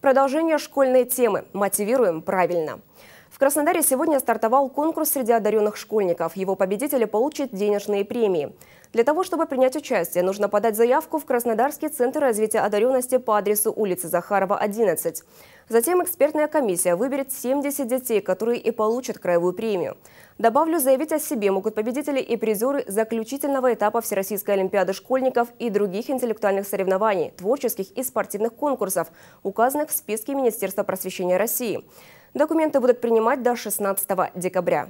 продолжение школьной темы «Мотивируем правильно». В Краснодаре сегодня стартовал конкурс среди одаренных школьников. Его победители получат денежные премии. Для того, чтобы принять участие, нужно подать заявку в Краснодарский центр развития одаренности по адресу улицы Захарова, 11. Затем экспертная комиссия выберет 70 детей, которые и получат краевую премию. Добавлю, заявить о себе могут победители и призеры заключительного этапа Всероссийской Олимпиады школьников и других интеллектуальных соревнований, творческих и спортивных конкурсов, указанных в списке Министерства просвещения России. Документы будут принимать до 16 декабря.